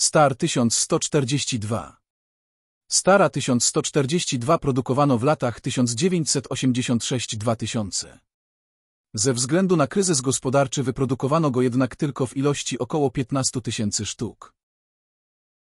Star 1142 Stara 1142 produkowano w latach 1986-2000. Ze względu na kryzys gospodarczy wyprodukowano go jednak tylko w ilości około 15 tysięcy sztuk.